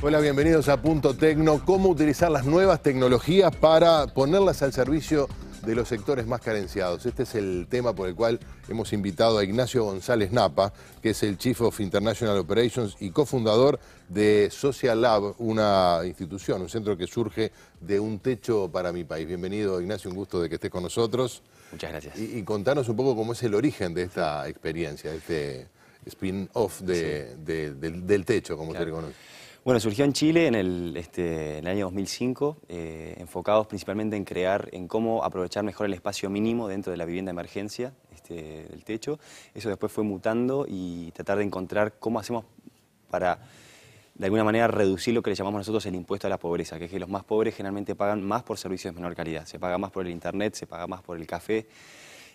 Hola, bienvenidos a Punto Tecno. ¿Cómo utilizar las nuevas tecnologías para ponerlas al servicio de los sectores más carenciados? Este es el tema por el cual hemos invitado a Ignacio González Napa, que es el Chief of International Operations y cofundador de Social Lab, una institución, un centro que surge de un techo para mi país. Bienvenido, Ignacio, un gusto de que estés con nosotros. Muchas gracias. Y, contanos un poco cómo es el origen de esta experiencia, de este spin-off del, techo, como se bueno, surgió en Chile en el, este, año 2005, eh, enfocados principalmente en crear, en cómo aprovechar mejor el espacio mínimo dentro de la vivienda de emergencia, este, el techo. Eso después fue mutando y tratar de encontrar cómo hacemos para de alguna manera reducir lo que le llamamos nosotros el impuesto a la pobreza, que es que los más pobres generalmente pagan más por servicios de menor calidad, se paga más por el internet, se paga más por el café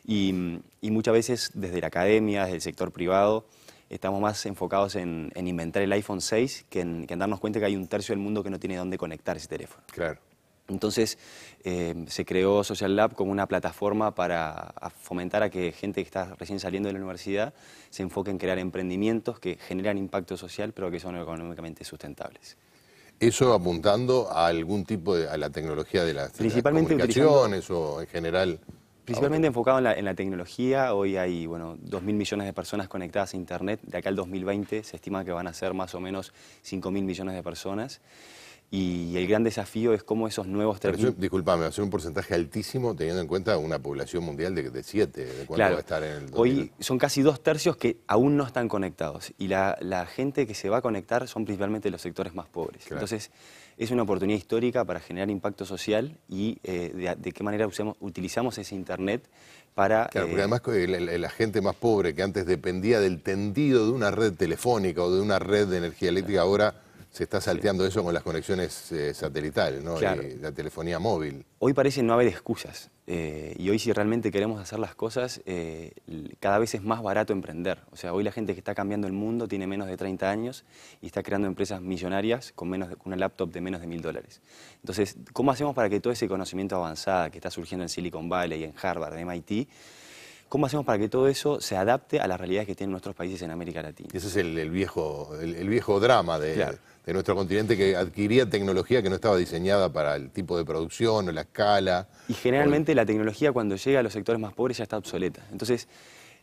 y muchas veces desde la academia, desde el sector privado, estamos más enfocados en, inventar el iPhone 6 que en, darnos cuenta que hay un tercio del mundo que no tiene dónde conectar ese teléfono. Claro. Entonces eh, se creó Social Lab como una plataforma para fomentar a que gente que está recién saliendo de la universidad se enfoque en crear emprendimientos que generan impacto social pero que son económicamente sustentables. Eso apuntando a algún tipo de a la tecnología de las, Principalmente de las comunicaciones o en general. Principalmente enfocado en la, tecnología, hoy hay bueno, 2.000 millones de personas conectadas a Internet, de acá al 2020 se estima que van a ser más o menos 5.000 millones de personas. Y el gran desafío es cómo esos nuevos... Disculpame, Disculpame, va a ser un porcentaje altísimo teniendo en cuenta una población mundial de siete. de, cuánto claro, estar en el Hoy son casi dos tercios que aún no están conectados y la, gente que se va a conectar son principalmente los sectores más pobres. Entonces, es una oportunidad histórica para generar impacto social y eh, de, qué manera utilizamos ese Internet para... Claro, porque eh, además la, gente más pobre que antes dependía del tendido de una red telefónica o de una red de energía eléctrica, ahora se está salteando eso con las conexiones eh, satelitales, Y la telefonía móvil. Hoy parece no haber excusas. Eh, y hoy si realmente queremos hacer las cosas, eh, cada vez es más barato emprender. O sea, hoy la gente que está cambiando el mundo tiene menos de 30 años y está creando empresas millonarias con, menos de, una laptop de menos de mil dólares. Entonces, ¿cómo hacemos para que todo ese conocimiento avanzado que está surgiendo en Silicon Valley, y en Harvard, en MIT, ¿Cómo hacemos para que todo eso se adapte a las realidades que tienen nuestros países en América Latina? Ese es el, viejo, el, viejo drama de, nuestro continente que adquiría tecnología que no estaba diseñada para el tipo de producción o la escala. Y generalmente la tecnología cuando llega a los sectores más pobres ya está obsoleta. Entonces,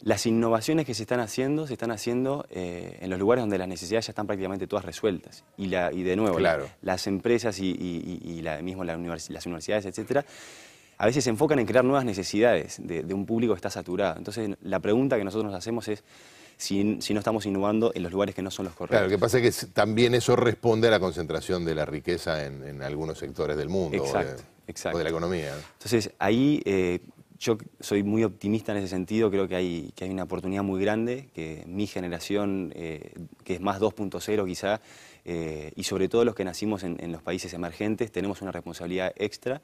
las innovaciones que se están haciendo se están haciendo eh, en los lugares donde las necesidades ya están prácticamente todas resueltas. Y, de nuevo, las empresas y, mismo las universidades, etcétera, a veces se enfocan en crear nuevas necesidades de, un público que está saturado. Entonces, la pregunta que nosotros nos hacemos es, si, no estamos innovando en los lugares que no son los correctos. Claro, lo que pasa es que también eso responde a la concentración de la riqueza en, algunos sectores del mundo exacto, o, de, la economía. Entonces, ahí eh, yo soy muy optimista en ese sentido, creo que hay, que hay una oportunidad muy grande, que mi generación, eh, que es más 2.0 quizá, eh, y sobre todo los que nacimos en, en los países emergentes tenemos una responsabilidad extra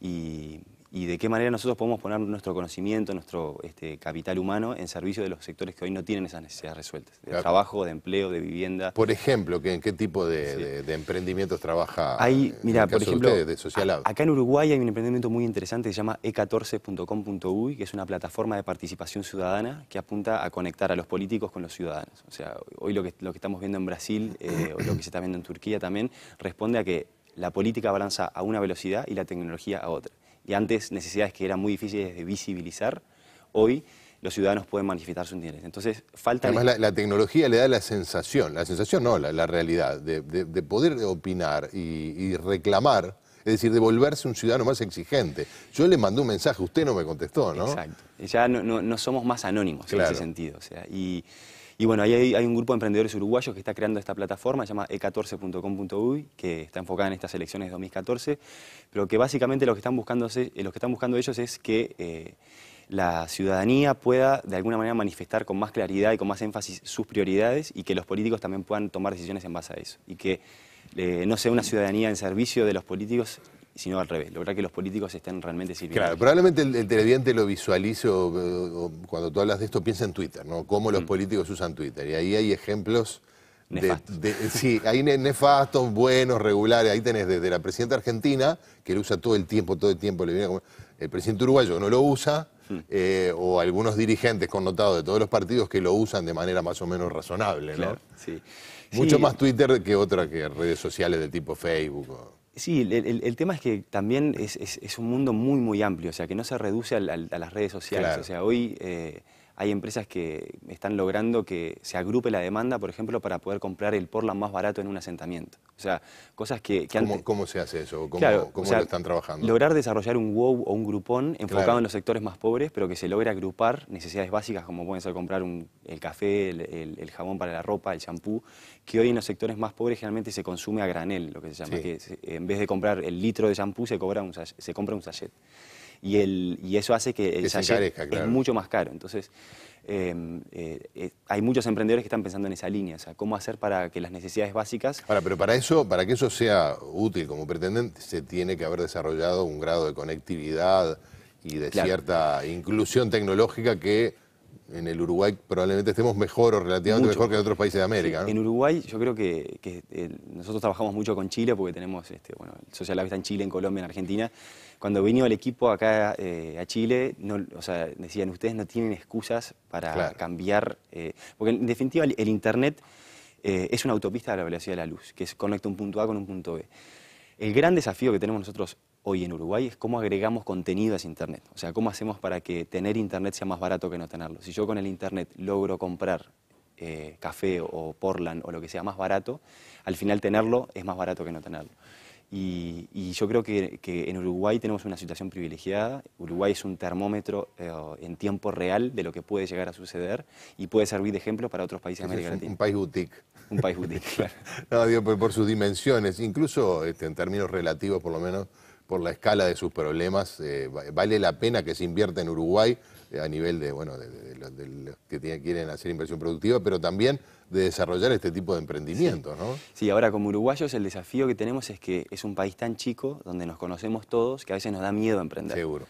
y y de qué manera nosotros podemos poner nuestro conocimiento, nuestro este, capital humano en servicio de los sectores que hoy no tienen esas necesidades resueltas, de trabajo, de empleo, de vivienda. Por ejemplo, ¿en qué tipo de, emprendimientos trabaja? Hay, mira, por ejemplo, de social. acá en Uruguay hay un emprendimiento muy interesante que se llama e14.com.uy, que es una plataforma de participación ciudadana que apunta a conectar a los políticos con los ciudadanos. O sea, hoy lo que, estamos viendo en Brasil, eh, lo que se está viendo en Turquía también, responde a que la política avanza a una velocidad y la tecnología a otra y antes necesidades que eran muy difíciles de visibilizar, hoy los ciudadanos pueden manifestar su interés. Entonces, falta... Además, la, tecnología le da la sensación, la sensación no, la, realidad, de, poder opinar y, reclamar, es decir, de volverse un ciudadano más exigente. Yo le mandé un mensaje, usted no me contestó, ¿no? Exacto. Ya no, somos más anónimos en ese sentido. Y bueno, ahí hay, un grupo de emprendedores uruguayos que está creando esta plataforma, se llama e14.com.uy, que está enfocada en estas elecciones de 2014, pero que básicamente lo que están buscando, eh, ellos es que... Eh, la ciudadanía pueda de alguna manera manifestar con más claridad y con más énfasis sus prioridades y que los políticos también puedan tomar decisiones en base a eso. Y que eh, no sea una ciudadanía en servicio de los políticos sino al revés, lograr que los políticos estén realmente sirviendo. Claro, probablemente el, televidente lo visualice o, cuando tú hablas de esto piensa en Twitter, ¿no? Cómo los mm. políticos usan Twitter. Y ahí hay ejemplos... De, sí, hay nefastos, buenos, regulares. Ahí tenés desde la presidenta argentina, que lo usa todo el tiempo, todo el tiempo. El presidente uruguayo no lo usa, mm. eh, o algunos dirigentes connotados de todos los partidos que lo usan de manera más o menos razonable. ¿no? sí. Mucho más Twitter que otras que redes sociales de tipo Facebook. O... Sí, el, tema es que también es, un mundo muy, muy amplio, o sea, que no se reduce a las redes sociales. O sea, hoy eh, hay empresas que están logrando que se agrupe la demanda, por ejemplo, para poder comprar el porla más barato en un asentamiento. O sea, cosas que, ¿Cómo, se hace eso? ¿Cómo, lo están trabajando? Lograr desarrollar un WOW o un grupón enfocado en los sectores más pobres, pero que se logre agrupar necesidades básicas como pueden ser comprar el café, el, jabón para la ropa, el champú, que hoy en los sectores más pobres generalmente se consume a granel, lo que se llama, que en vez de comprar el litro de champú se, cobra se compra un sachet y, el, y eso hace que el es mucho más caro. Entonces, em, eh, eh, hay muchos emprendedores que están pensando en esa línea, o sea, cómo hacer para que las necesidades básicas... Ahora, pero para eso, para que eso sea útil como pretenden, se tiene que haber desarrollado un grado de conectividad y de cierta inclusión tecnológica que en el Uruguay probablemente estemos mejor o relativamente mejor que en otros países de América. En Uruguay yo creo que, nosotros trabajamos mucho con Chile porque tenemos este, bueno, el Social Lab en Chile, en Colombia, en Argentina. Cuando vino el equipo acá eh, a Chile, decían, ustedes no tienen excusas para cambiar, eh, porque en definitiva el, Internet eh, es una autopista a la velocidad de la luz, que es, conecta un punto A con un punto B. El gran desafío que tenemos nosotros hoy en Uruguay es cómo agregamos contenido a ese Internet. O sea, cómo hacemos para que tener Internet sea más barato que no tenerlo. Si yo con el Internet logro comprar eh, café o Portland o lo que sea más barato, al final tenerlo es más barato que no tenerlo. Y, yo creo que, en Uruguay tenemos una situación privilegiada. Uruguay es un termómetro eh, en tiempo real de lo que puede llegar a suceder y puede servir de ejemplo para otros países de América Latina. Un, país boutique. Un país boutique, claro. no, digo, por, sus dimensiones, incluso este, en términos relativos por lo menos por la escala de sus problemas, eh, vale la pena que se invierta en Uruguay eh, a nivel de, bueno, de, los que quieren hacer inversión productiva, pero también de desarrollar este tipo de emprendimientos, sí. ¿no? Sí, ahora como uruguayos el desafío que tenemos es que es un país tan chico, donde nos conocemos todos, que a veces nos da miedo emprender. Seguro.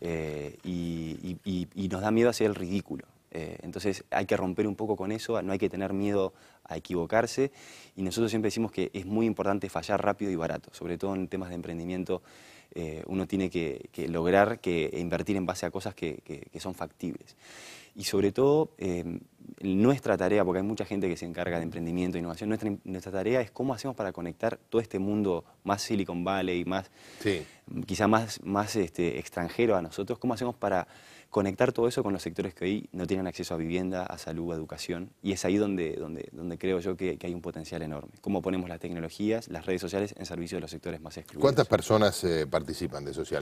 Eh, y, y nos da miedo hacer el ridículo. Eh, entonces hay que romper un poco con eso, no hay que tener miedo a equivocarse y nosotros siempre decimos que es muy importante fallar rápido y barato, sobre todo en temas de emprendimiento eh, uno tiene que, lograr que e invertir en base a cosas que, son factibles. Y sobre todo eh, nuestra tarea, porque hay mucha gente que se encarga de emprendimiento e innovación, nuestra, tarea es cómo hacemos para conectar todo este mundo más Silicon Valley, más, quizá más, más este, extranjero a nosotros, cómo hacemos para conectar todo eso con los sectores que hoy no tienen acceso a vivienda, a salud, a educación, y es ahí donde, donde, donde creo yo que, hay un potencial enorme. Cómo ponemos las tecnologías, las redes sociales en servicio de los sectores más excluidos. ¿Cuántas personas eh, participan de Social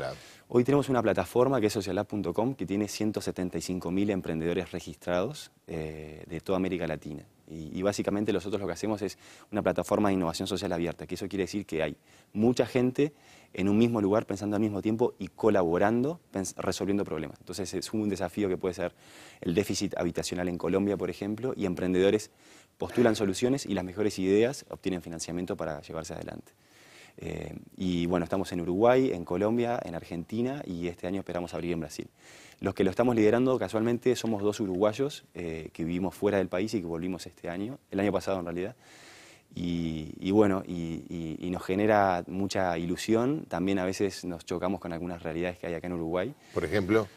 Hoy tenemos una plataforma que es socialab.com que tiene 175.000 emprendedores registrados eh, de toda América Latina. Y, básicamente nosotros lo que hacemos es una plataforma de innovación social abierta, que eso quiere decir que hay mucha gente en un mismo lugar pensando al mismo tiempo y colaborando, resolviendo problemas. Entonces es un desafío que puede ser el déficit habitacional en Colombia, por ejemplo, y emprendedores postulan soluciones y las mejores ideas obtienen financiamiento para llevarse adelante. Eh, y bueno, estamos en Uruguay, en Colombia, en Argentina y este año esperamos abrir en Brasil. Los que lo estamos liderando casualmente somos dos uruguayos eh, que vivimos fuera del país y que volvimos este año, el año pasado en realidad. Y, bueno, y, nos genera mucha ilusión. También a veces nos chocamos con algunas realidades que hay acá en Uruguay. Por ejemplo.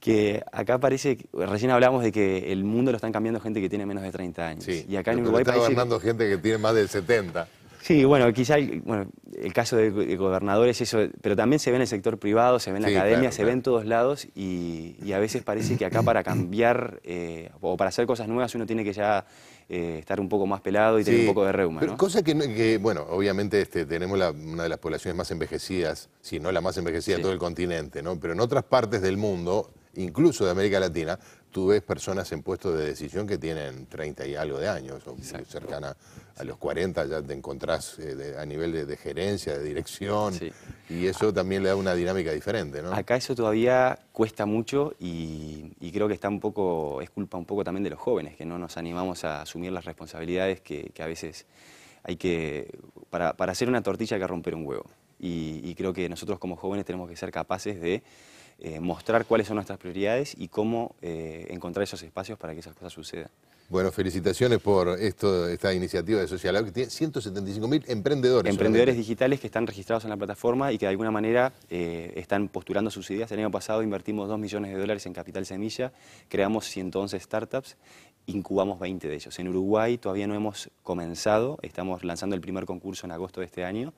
Que acá parece, recién hablamos de que el mundo lo están cambiando gente que tiene menos de 30 años. Sí, y acá en Uruguay está gente que tiene más de 70. Sí, bueno, quizá el, caso de, gobernadores, eso, pero también se ve en el sector privado, se ve en la academia, se ve en todos lados y, a veces parece que acá para cambiar eh, o para hacer cosas nuevas uno tiene que ya eh, estar un poco más pelado y tener un poco de reuma. Pero Cosa que, bueno, obviamente este, tenemos una de las poblaciones más envejecidas, si no la más envejecida de todo el continente, ¿no? pero en otras partes del mundo incluso de América Latina, tú ves personas en puestos de decisión que tienen 30 y algo de años, o cercana a los 40, ya te encontrás eh, a nivel de, gerencia, de dirección, y eso también le da una dinámica diferente, ¿no? Acá eso todavía cuesta mucho y, creo que está un poco, es culpa un poco también de los jóvenes, que no nos animamos a asumir las responsabilidades que, a veces hay que, para, hacer una tortilla hay que romper un huevo. y creo que nosotros como jóvenes tenemos que ser capaces de eh, mostrar cuáles son nuestras prioridades y cómo eh, encontrar esos espacios para que esas cosas sucedan. Bueno, felicitaciones por esta iniciativa de Social que tiene 175.000 emprendedores. Emprendedores digitales que están registrados en la plataforma y que de alguna manera eh, están postulando sus ideas. El año pasado invertimos 2 millones de dólares en Capital Semilla, creamos 111 startups, incubamos 20 de ellos. En Uruguay todavía no hemos comenzado, estamos lanzando el primer concurso en agosto de este año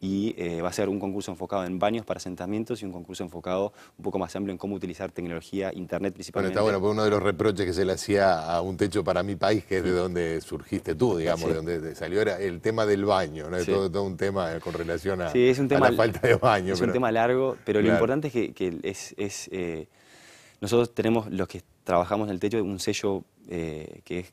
y eh, va a ser un concurso enfocado en baños para asentamientos y un concurso enfocado un poco más amplio en cómo utilizar tecnología, internet principalmente. Bueno, está bueno, porque uno de los reproches que se le hacía a un techo para mi país, que es de donde surgiste tú, digamos, de donde salió, era el tema del baño, ¿no? es Todo, un tema con relación a, la falta de baño. Es un tema largo, pero lo importante es que, es... Eh, nosotros tenemos los que trabajamos en el techo un sello eh, que,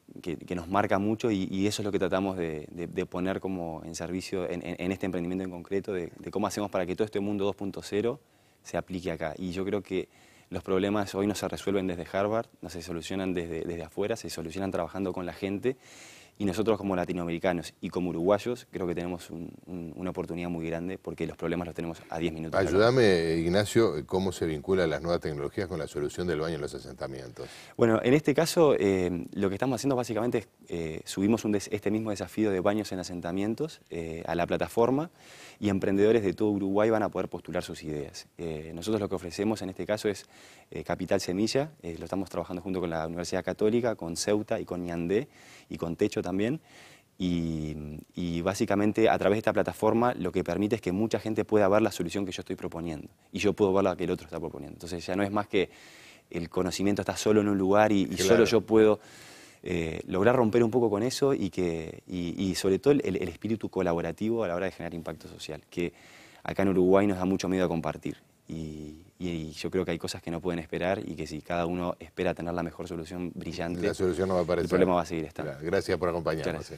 nos marca mucho y, eso es lo que tratamos de, poner como en servicio en, este emprendimiento en concreto, de, cómo hacemos para que todo este mundo 2.0 se aplique acá. Y yo creo que los problemas hoy no se resuelven desde Harvard, no se solucionan desde, desde afuera, se solucionan trabajando con la gente y nosotros como latinoamericanos y como uruguayos creo que tenemos una oportunidad muy grande porque los problemas los tenemos a 10 minutos. Ayúdame, Ignacio, ¿cómo se vinculan las nuevas tecnologías con la solución del baño en los asentamientos? Bueno, en este caso eh, lo que estamos haciendo básicamente es eh, subimos este mismo desafío de baños en asentamientos eh, a la plataforma y emprendedores de todo Uruguay van a poder postular sus ideas. nosotros lo que ofrecemos en este caso es Capital Semilla, lo estamos trabajando junto con la Universidad Católica, con Ceuta y con Ñandé y con Techo también. Y, básicamente a través de esta plataforma lo que permite es que mucha gente pueda ver la solución que yo estoy proponiendo y yo puedo ver la que el otro está proponiendo. Entonces ya no es más que el conocimiento está solo en un lugar y, solo yo puedo eh, lograr romper un poco con eso y, que, y, sobre todo el espíritu colaborativo a la hora de generar impacto social, que acá en Uruguay nos da mucho miedo a compartir. Y, yo creo que hay cosas que no pueden esperar y que si cada uno espera tener la mejor solución brillante, la solución no va a aparecer. el problema va a seguir estando. gracias por acompañarnos.